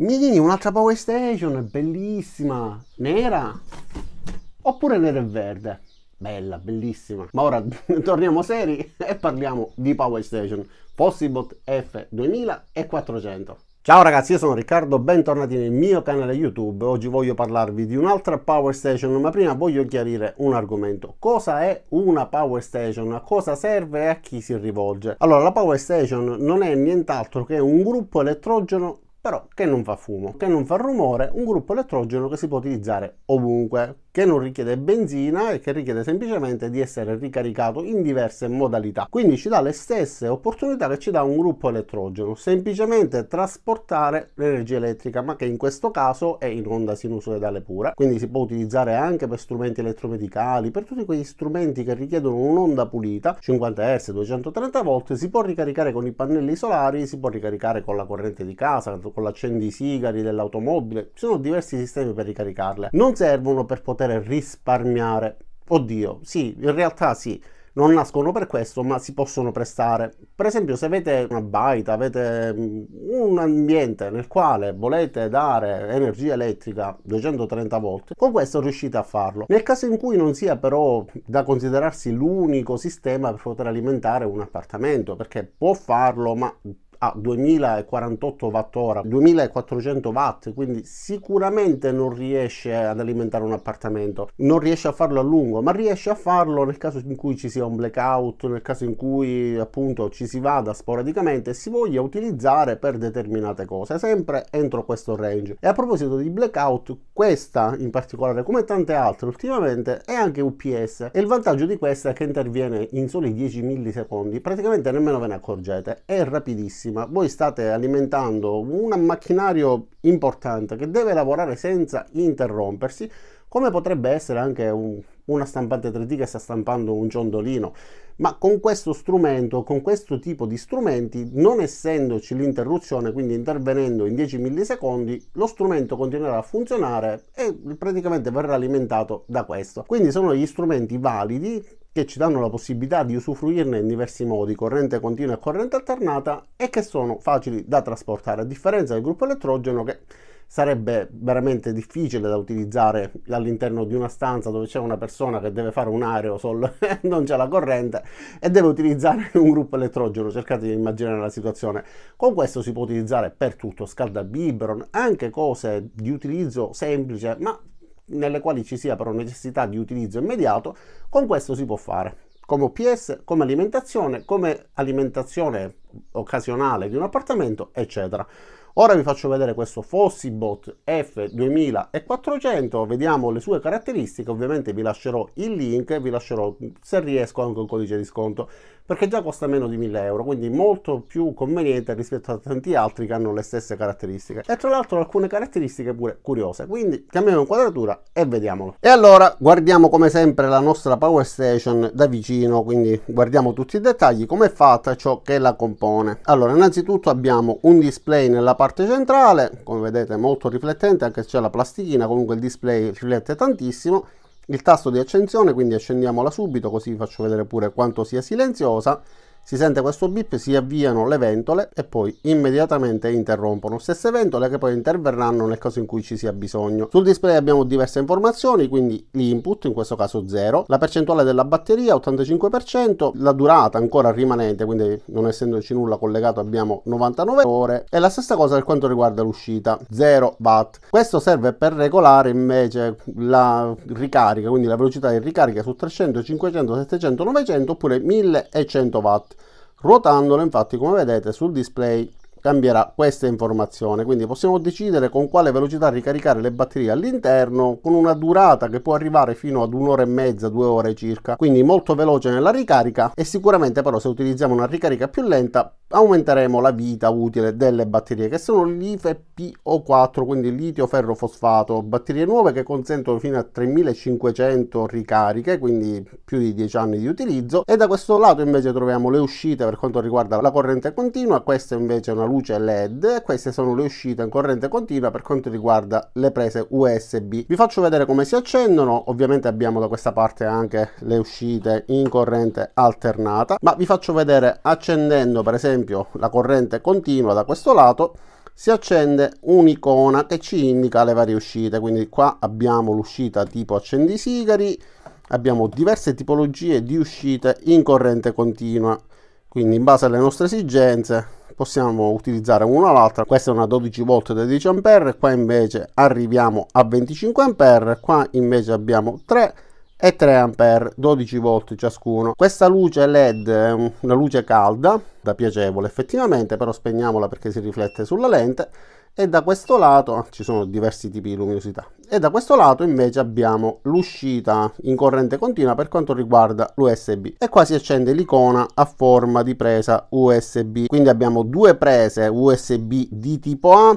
Miedini, un'altra Power Station, bellissima, nera oppure nera e verde. Bella, bellissima. Ma ora torniamo seri e parliamo di Power Station Possibot F2400. Ciao ragazzi, io sono Riccardo, bentornati nel mio canale YouTube. Oggi voglio parlarvi di un'altra Power Station, ma prima voglio chiarire un argomento. Cosa è una Power Station? A cosa serve e a chi si rivolge? Allora, la Power Station non è nient'altro che un gruppo elettrogeno però che non fa fumo, che non fa rumore, un gruppo elettrogeno che si può utilizzare ovunque, che non richiede benzina e che richiede semplicemente di essere ricaricato in diverse modalità. Quindi ci dà le stesse opportunità che ci dà un gruppo elettrogeno, semplicemente trasportare l'energia elettrica, ma che in questo caso è in onda sinusoidale pura, quindi si può utilizzare anche per strumenti elettromedicali, per tutti quegli strumenti che richiedono un'onda pulita, 50 Hz, 230 V, si può ricaricare con i pannelli solari, si può ricaricare con la corrente di casa, dentro con l'accendisigari dell'automobile, ci sono diversi sistemi per ricaricarle. Non servono per poter risparmiare. Oddio, sì, in realtà sì, non nascono per questo, ma si possono prestare. Per esempio, se avete una baita, avete mm, un ambiente nel quale volete dare energia elettrica 230 volt, con questo riuscite a farlo. Nel caso in cui non sia però da considerarsi l'unico sistema per poter alimentare un appartamento, perché può farlo, ma a 2048 watt ora 2400 watt quindi sicuramente non riesce ad alimentare un appartamento non riesce a farlo a lungo ma riesce a farlo nel caso in cui ci sia un blackout nel caso in cui appunto ci si vada sporadicamente e si voglia utilizzare per determinate cose sempre entro questo range e a proposito di blackout questa in particolare come tante altre ultimamente è anche UPS e il vantaggio di questa è che interviene in soli 10 millisecondi praticamente nemmeno ve ne accorgete è rapidissimo altissima, voi state alimentando un macchinario importante che deve lavorare senza interrompersi, come potrebbe essere anche un, una stampante 3D che sta stampando un ciondolino ma con questo strumento, con questo tipo di strumenti, non essendoci l'interruzione, quindi intervenendo in 10 millisecondi, lo strumento continuerà a funzionare e praticamente verrà alimentato da questo. Quindi sono gli strumenti validi che ci danno la possibilità di usufruirne in diversi modi, corrente continua e corrente alternata, e che sono facili da trasportare, a differenza del gruppo elettrogeno che sarebbe veramente difficile da utilizzare all'interno di una stanza dove c'è una persona che deve fare un aerosol e non c'è la corrente e deve utilizzare un gruppo elettrogeno cercate di immaginare la situazione con questo si può utilizzare per tutto scaldabibron anche cose di utilizzo semplice ma nelle quali ci sia però necessità di utilizzo immediato con questo si può fare come OPS, come alimentazione, come alimentazione occasionale di un appartamento, eccetera. Ora vi faccio vedere questo Fossibot F2400, vediamo le sue caratteristiche, ovviamente vi lascerò il link, vi lascerò se riesco anche un codice di sconto perché già costa meno di 1000 euro, quindi molto più conveniente rispetto a tanti altri che hanno le stesse caratteristiche. E tra l'altro alcune caratteristiche pure curiose, quindi cambiamo inquadratura e vediamolo. E allora guardiamo come sempre la nostra Power Station da vicino, quindi guardiamo tutti i dettagli, come è fatta ciò che la compone. Allora innanzitutto abbiamo un display nella parte centrale, come vedete molto riflettente, anche se c'è la plastichina, comunque il display riflette tantissimo, il tasto di accensione, quindi accendiamola subito così vi faccio vedere pure quanto sia silenziosa si sente questo bip, si avviano le ventole e poi immediatamente interrompono. Stesse ventole che poi interverranno nel caso in cui ci sia bisogno. Sul display abbiamo diverse informazioni, quindi l'input, in questo caso 0, la percentuale della batteria 85%, la durata ancora rimanente, quindi non essendoci nulla collegato abbiamo 99 ore e la stessa cosa per quanto riguarda l'uscita, 0 watt. Questo serve per regolare invece la ricarica, quindi la velocità di ricarica su 300, 500, 700, 900 oppure 1100 watt. Ruotandolo infatti come vedete sul display cambierà questa informazione, quindi possiamo decidere con quale velocità ricaricare le batterie all'interno con una durata che può arrivare fino ad un'ora e mezza, due ore circa, quindi molto veloce nella ricarica e sicuramente però se utilizziamo una ricarica più lenta aumenteremo la vita utile delle batterie che sono l'IFPO4 quindi litio ferro fosfato batterie nuove che consentono fino a 3500 ricariche quindi più di 10 anni di utilizzo e da questo lato invece troviamo le uscite per quanto riguarda la corrente continua questa invece è una luce led e queste sono le uscite in corrente continua per quanto riguarda le prese usb vi faccio vedere come si accendono ovviamente abbiamo da questa parte anche le uscite in corrente alternata ma vi faccio vedere accendendo per esempio esempio la corrente continua da questo lato, si accende un'icona che ci indica le varie uscite. Quindi qua abbiamo l'uscita tipo accendisigari, abbiamo diverse tipologie di uscite in corrente continua. Quindi in base alle nostre esigenze possiamo utilizzare una o l'altra. Questa è una 12 volt da 10 A, qua invece arriviamo a 25 A, qua invece abbiamo 3 e 3A 12 V ciascuno questa luce led è una luce calda da piacevole effettivamente però spegniamola perché si riflette sulla lente e da questo lato ah, ci sono diversi tipi di luminosità e da questo lato invece abbiamo l'uscita in corrente continua per quanto riguarda l'USB e qua si accende l'icona a forma di presa USB quindi abbiamo due prese USB di tipo A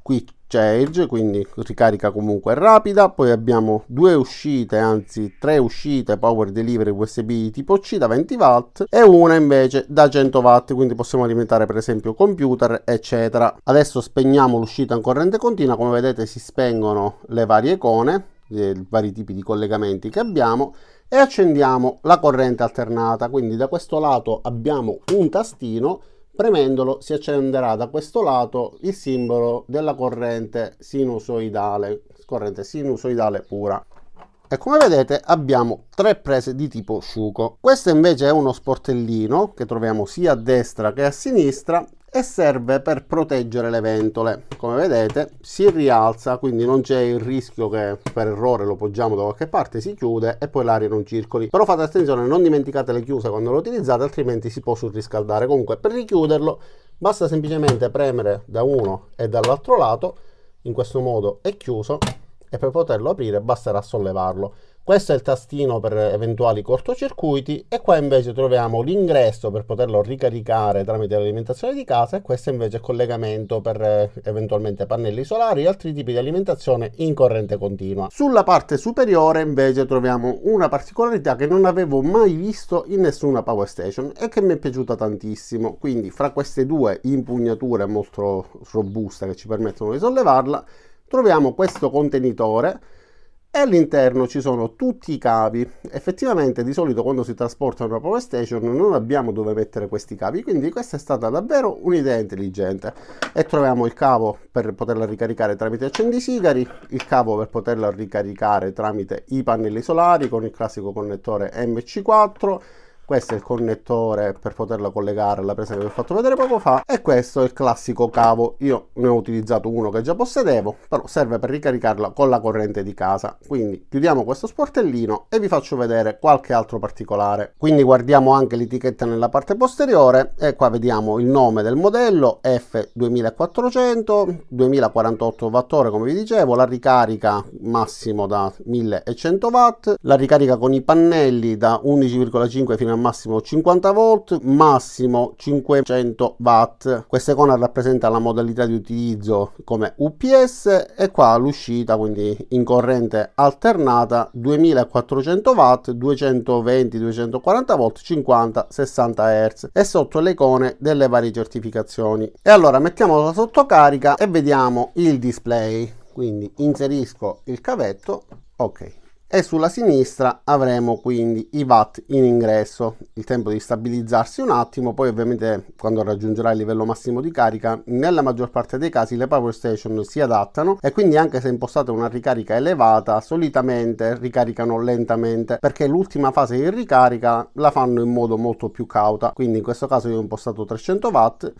qui c'è Edge, quindi ricarica comunque rapida. Poi abbiamo due uscite, anzi tre uscite Power Delivery USB tipo C da 20 watt e una invece da 100 watt, quindi possiamo alimentare per esempio computer, eccetera. Adesso spegniamo l'uscita in corrente continua, come vedete si spengono le varie icone, i vari tipi di collegamenti che abbiamo e accendiamo la corrente alternata, quindi da questo lato abbiamo un tastino Premendolo si accenderà da questo lato il simbolo della corrente sinusoidale, corrente sinusoidale pura. E come vedete abbiamo tre prese di tipo sciuco. Questo invece è uno sportellino che troviamo sia a destra che a sinistra e serve per proteggere le ventole come vedete si rialza quindi non c'è il rischio che per errore lo poggiamo da qualche parte si chiude e poi l'aria non circoli però fate attenzione non dimenticate le chiuse quando lo utilizzate altrimenti si può surriscaldare comunque per richiuderlo basta semplicemente premere da uno e dall'altro lato in questo modo è chiuso e per poterlo aprire basterà sollevarlo questo è il tastino per eventuali cortocircuiti e qua invece troviamo l'ingresso per poterlo ricaricare tramite l'alimentazione di casa e questo invece è il collegamento per eh, eventualmente pannelli solari e altri tipi di alimentazione in corrente continua. Sulla parte superiore invece troviamo una particolarità che non avevo mai visto in nessuna power station e che mi è piaciuta tantissimo, quindi fra queste due impugnature molto robuste che ci permettono di sollevarla troviamo questo contenitore e all'interno ci sono tutti i cavi. Effettivamente di solito quando si trasporta una Power Station non abbiamo dove mettere questi cavi, quindi questa è stata davvero un'idea intelligente. E troviamo il cavo per poterla ricaricare tramite accendisigari, il cavo per poterla ricaricare tramite i pannelli solari con il classico connettore MC4, questo è il connettore per poterla collegare alla presa che vi ho fatto vedere poco fa e questo è il classico cavo io ne ho utilizzato uno che già possedevo però serve per ricaricarla con la corrente di casa quindi chiudiamo questo sportellino e vi faccio vedere qualche altro particolare quindi guardiamo anche l'etichetta nella parte posteriore e qua vediamo il nome del modello F2400 2048 watt come vi dicevo la ricarica massimo da 1100 watt la ricarica con i pannelli da 11,5 fino a al massimo 50 volt, massimo 500 watt. Questa icona rappresenta la modalità di utilizzo come UPS e qua l'uscita quindi in corrente alternata 2400 watt, 220, 240 volt, 50, 60 hertz e sotto le icone delle varie certificazioni. E allora mettiamo sotto carica e vediamo il display. Quindi inserisco il cavetto, ok e sulla sinistra avremo quindi i watt in ingresso, il tempo di stabilizzarsi un attimo, poi ovviamente quando raggiungerà il livello massimo di carica, nella maggior parte dei casi le power station si adattano e quindi anche se impostate una ricarica elevata, solitamente ricaricano lentamente perché l'ultima fase di ricarica la fanno in modo molto più cauta, quindi in questo caso io ho impostato 300 watt,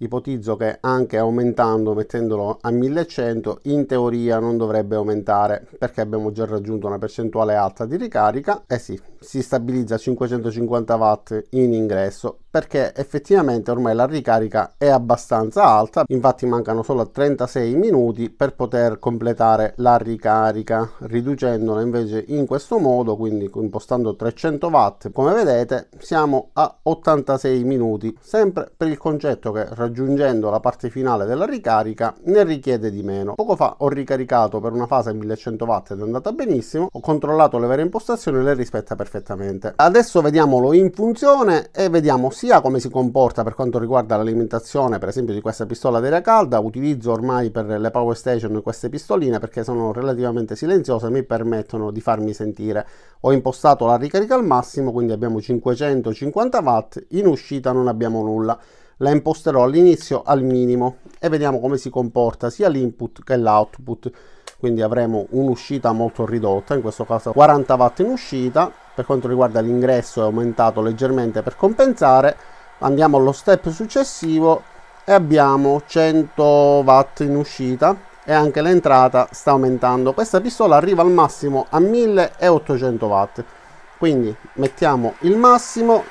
ipotizzo che anche aumentando mettendolo a 1100 in teoria non dovrebbe aumentare perché abbiamo già raggiunto una percentuale alta di ricarica e eh sì si stabilizza a 550 watt in ingresso perché effettivamente ormai la ricarica è abbastanza alta infatti mancano solo 36 minuti per poter completare la ricarica riducendola invece in questo modo quindi impostando 300 watt come vedete siamo a 86 minuti sempre per il concetto che raggiungendo la parte finale della ricarica ne richiede di meno poco fa ho ricaricato per una fase 1100 watt ed è andata benissimo ho controllato le vere impostazioni e le rispetta perfettamente perfettamente. Adesso vediamolo in funzione e vediamo sia come si comporta per quanto riguarda l'alimentazione, per esempio di questa pistola d'aria calda, utilizzo ormai per le power station queste pistoline perché sono relativamente silenziose e mi permettono di farmi sentire. Ho impostato la ricarica al massimo, quindi abbiamo 550 watt, in uscita non abbiamo nulla la imposterò all'inizio al minimo e vediamo come si comporta sia l'input che l'output quindi avremo un'uscita molto ridotta in questo caso 40 watt in uscita per quanto riguarda l'ingresso è aumentato leggermente per compensare andiamo allo step successivo e abbiamo 100 watt in uscita e anche l'entrata sta aumentando questa pistola arriva al massimo a 1800 watt quindi mettiamo il massimo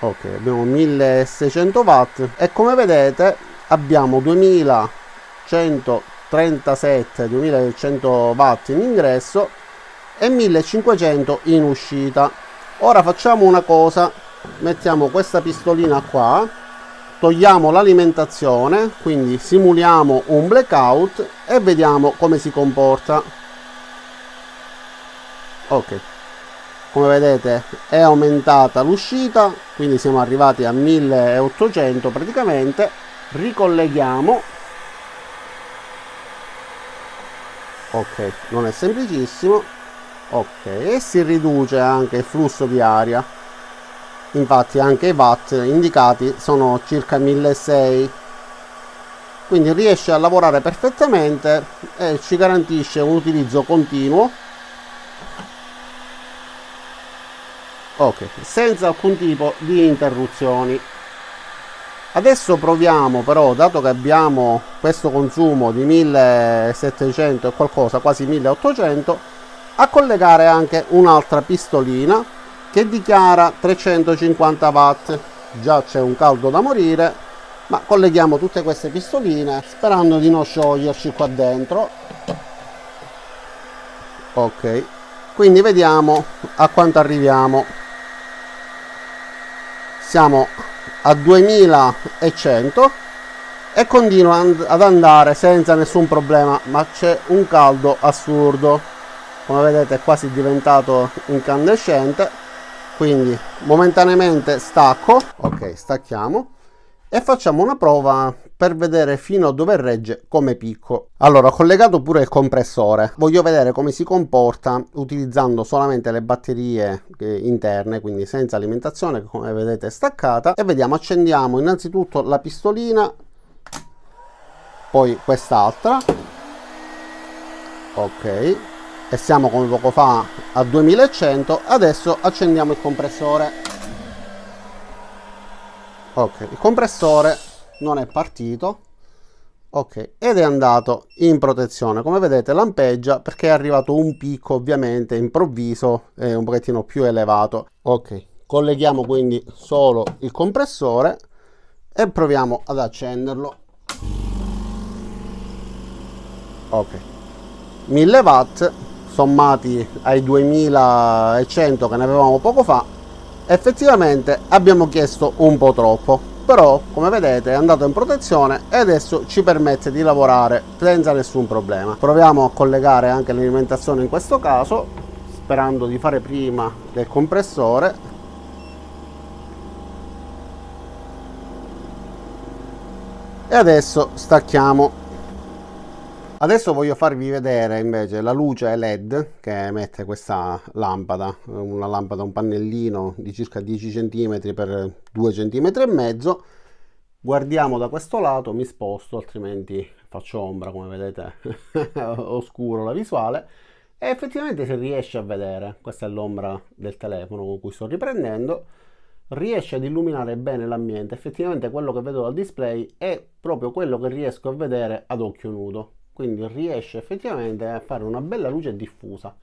ok abbiamo 1600 watt e come vedete abbiamo 2100 37 2100 watt in ingresso e 1500 in uscita ora facciamo una cosa mettiamo questa pistolina qua togliamo l'alimentazione quindi simuliamo un blackout e vediamo come si comporta ok come vedete è aumentata l'uscita quindi siamo arrivati a 1800 praticamente ricolleghiamo ok non è semplicissimo ok e si riduce anche il flusso di aria infatti anche i watt indicati sono circa 1600 quindi riesce a lavorare perfettamente e ci garantisce un utilizzo continuo ok senza alcun tipo di interruzioni Adesso proviamo però, dato che abbiamo questo consumo di 1700 e qualcosa, quasi 1800, a collegare anche un'altra pistolina che dichiara 350 watt. Già c'è un caldo da morire, ma colleghiamo tutte queste pistoline sperando di non scioglierci qua dentro. Ok, quindi vediamo a quanto arriviamo. Siamo a 2100 e continua ad andare senza nessun problema ma c'è un caldo assurdo come vedete è quasi diventato incandescente quindi momentaneamente stacco ok stacchiamo e facciamo una prova per vedere fino a dove regge come picco. Allora ho collegato pure il compressore, voglio vedere come si comporta utilizzando solamente le batterie eh, interne, quindi senza alimentazione che come vedete è staccata e vediamo accendiamo innanzitutto la pistolina, poi quest'altra, ok e siamo come poco fa a 2100 adesso accendiamo il compressore ok il compressore non è partito ok ed è andato in protezione come vedete lampeggia perché è arrivato un picco ovviamente improvviso e un pochettino più elevato ok colleghiamo quindi solo il compressore e proviamo ad accenderlo ok 1000 watt sommati ai 2100 che ne avevamo poco fa effettivamente abbiamo chiesto un po' troppo però come vedete è andato in protezione e adesso ci permette di lavorare senza nessun problema proviamo a collegare anche l'alimentazione in questo caso sperando di fare prima del compressore e adesso stacchiamo Adesso voglio farvi vedere invece la luce LED che emette questa lampada, una lampada, un pannellino di circa 10 cm per 2 cm e mezzo. Guardiamo da questo lato, mi sposto, altrimenti faccio ombra, come vedete, oscuro la visuale. E effettivamente si riesce a vedere, questa è l'ombra del telefono con cui sto riprendendo, riesce ad illuminare bene l'ambiente. Effettivamente quello che vedo dal display è proprio quello che riesco a vedere ad occhio nudo quindi riesce effettivamente a fare una bella luce diffusa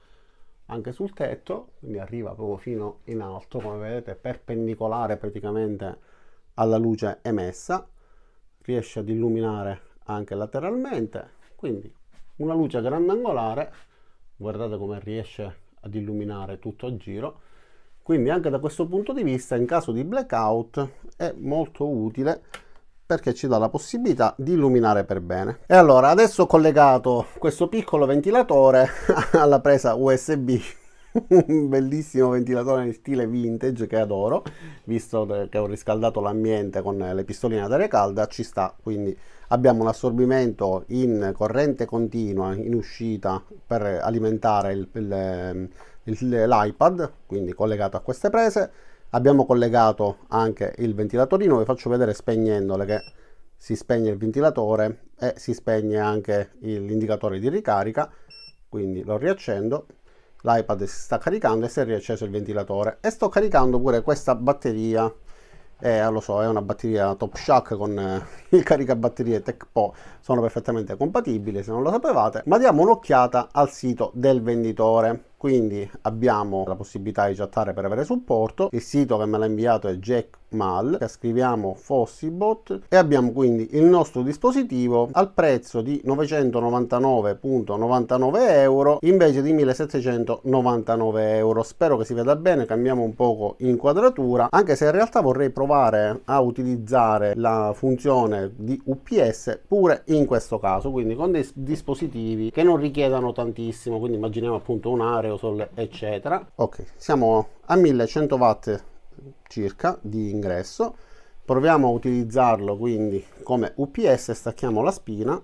anche sul tetto quindi arriva proprio fino in alto come vedete perpendicolare praticamente alla luce emessa riesce ad illuminare anche lateralmente quindi una luce grandangolare guardate come riesce ad illuminare tutto a giro quindi anche da questo punto di vista in caso di blackout è molto utile perché ci dà la possibilità di illuminare per bene. E allora adesso ho collegato questo piccolo ventilatore alla presa USB un bellissimo ventilatore in stile vintage che adoro visto che ho riscaldato l'ambiente con le pistoline ad aria calda ci sta quindi abbiamo l'assorbimento in corrente continua in uscita per alimentare ehm, l'iPad quindi collegato a queste prese abbiamo collegato anche il ventilatorino vi faccio vedere spegnendole che si spegne il ventilatore e si spegne anche l'indicatore di ricarica quindi lo riaccendo l'iPad si sta caricando e si è riacceso il ventilatore e sto caricando pure questa batteria eh, lo so, è una batteria Top shock con eh, il caricabatterie TechPo, sono perfettamente compatibili se non lo sapevate, ma diamo un'occhiata al sito del venditore quindi abbiamo la possibilità di chattare per avere supporto il sito che me l'ha inviato è Jack Mal, scriviamo Fossibot e abbiamo quindi il nostro dispositivo al prezzo di 999.99 euro invece di 1799 euro. Spero che si veda bene, cambiamo un poco inquadratura, anche se in realtà vorrei provare a utilizzare la funzione di UPS pure in questo caso, quindi con dei dispositivi che non richiedano tantissimo, quindi immaginiamo appunto un'area aerosol eccetera ok siamo a 1100 watt circa di ingresso proviamo a utilizzarlo quindi come UPS stacchiamo la spina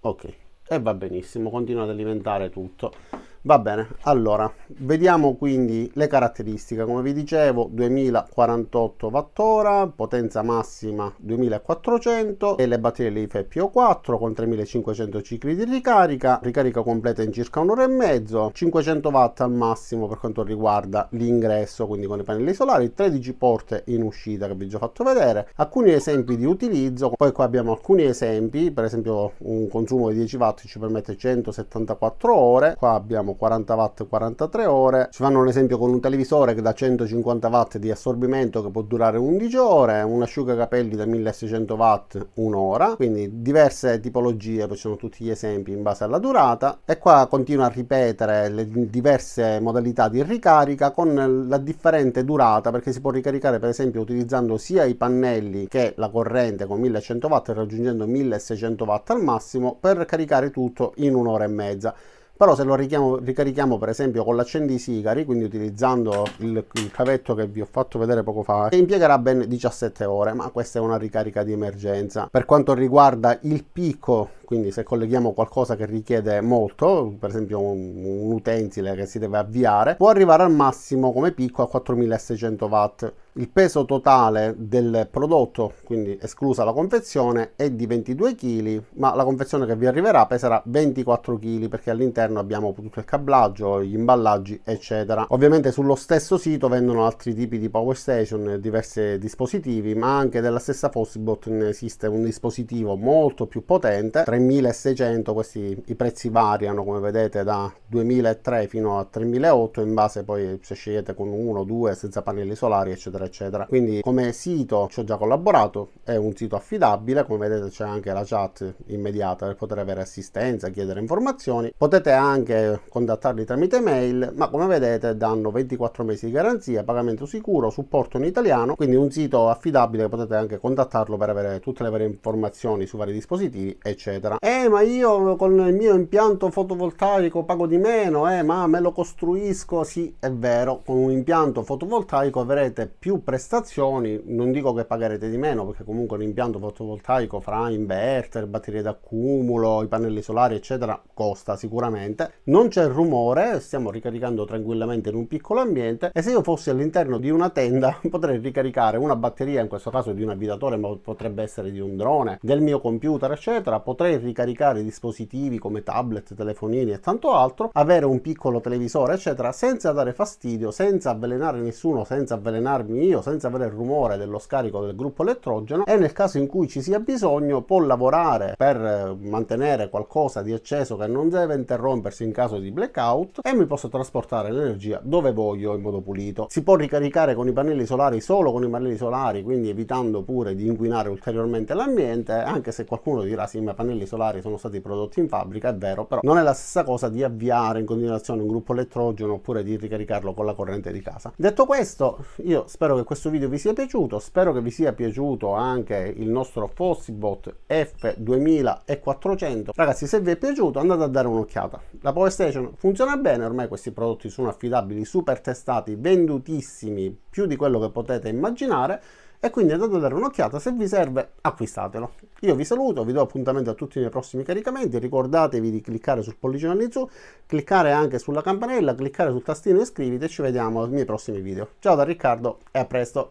ok e va benissimo continua ad alimentare tutto Va bene, allora vediamo quindi le caratteristiche, come vi dicevo 2048 wattora, potenza massima 2400 e le batterie LIFE PO4 con 3500 cicli di ricarica, ricarica completa in circa un'ora e mezzo, 500 watt al massimo per quanto riguarda l'ingresso, quindi con i pannelli solari, 13 porte in uscita che vi ho già fatto vedere, alcuni esempi di utilizzo, poi qua abbiamo alcuni esempi, per esempio un consumo di 10 watt ci permette 174 ore, qua abbiamo 40 watt 43 ore ci fanno un esempio con un televisore che da 150 watt di assorbimento che può durare 11 ore un asciugacapelli da 1600 watt un'ora quindi diverse tipologie poi ci sono tutti gli esempi in base alla durata e qua continua a ripetere le diverse modalità di ricarica con la differente durata perché si può ricaricare per esempio utilizzando sia i pannelli che la corrente con 1100 watt raggiungendo 1600 watt al massimo per caricare tutto in un'ora e mezza però se lo richiamo, ricarichiamo per esempio con l'accendisigari quindi utilizzando il, il, cavetto che vi ho fatto vedere poco fa impiegherà ben 17 ore ma questa è una ricarica di emergenza per quanto riguarda il picco quindi se colleghiamo qualcosa che richiede molto, per esempio un, un utensile che si deve avviare, può arrivare al massimo come picco a 4600 watt. Il peso totale del prodotto, quindi esclusa la confezione, è di 22 kg, ma la confezione che vi arriverà peserà 24 kg perché all'interno abbiamo tutto il cablaggio, gli imballaggi, eccetera. Ovviamente sullo stesso sito vendono altri tipi di power station diversi dispositivi, ma anche della stessa Fossibot ne esiste un dispositivo molto più potente, 3 3600 questi i prezzi variano come vedete da 2003 fino a 3008 in base poi se scegliete con uno due senza pannelli solari eccetera eccetera quindi come sito ci ho già collaborato è un sito affidabile come vedete c'è anche la chat immediata per poter avere assistenza chiedere informazioni potete anche contattarli tramite mail ma come vedete danno 24 mesi di garanzia pagamento sicuro supporto in italiano quindi un sito affidabile potete anche contattarlo per avere tutte le varie informazioni su vari dispositivi eccetera eccetera. Eh, ma io con il mio impianto fotovoltaico pago di meno, eh, ma me lo costruisco. Sì, è vero, con un impianto fotovoltaico avrete più prestazioni, non dico che pagherete di meno, perché comunque un impianto fotovoltaico fra inverter, batterie d'accumulo, i pannelli solari, eccetera, costa sicuramente. Non c'è rumore, stiamo ricaricando tranquillamente in un piccolo ambiente e se io fossi all'interno di una tenda potrei ricaricare una batteria, in questo caso di un abitatore, ma potrebbe essere di un drone, del mio computer, eccetera, potrei ricaricare dispositivi come tablet, telefonini e tanto altro, avere un piccolo televisore eccetera senza dare fastidio, senza avvelenare nessuno, senza avvelenarmi io, senza avere il rumore dello scarico del gruppo elettrogeno e nel caso in cui ci sia bisogno può lavorare per eh, mantenere qualcosa di acceso che non deve interrompersi in caso di blackout e mi posso trasportare l'energia dove voglio in modo pulito. Si può ricaricare con i pannelli solari solo con i pannelli solari quindi evitando pure di inquinare ulteriormente l'ambiente anche se qualcuno dirà sì ma i pannelli pannelli solari sono stati prodotti in fabbrica, è vero, però non è la stessa cosa di avviare in continuazione un gruppo elettrogeno oppure di ricaricarlo con la corrente di casa. Detto questo, io spero che questo video vi sia piaciuto, spero che vi sia piaciuto anche il nostro Fossibot F2400. Ragazzi, se vi è piaciuto andate a dare un'occhiata. La Power Station funziona bene, ormai questi prodotti sono affidabili, super testati, vendutissimi, più di quello che potete immaginare e quindi andate a dare un'occhiata, se vi serve acquistatelo. Io vi saluto, vi do appuntamento a tutti i miei prossimi caricamenti, ricordatevi di cliccare sul pollice in su, cliccare anche sulla campanella, cliccare sul tastino iscriviti e ci vediamo nei miei prossimi video. Ciao da Riccardo e a presto!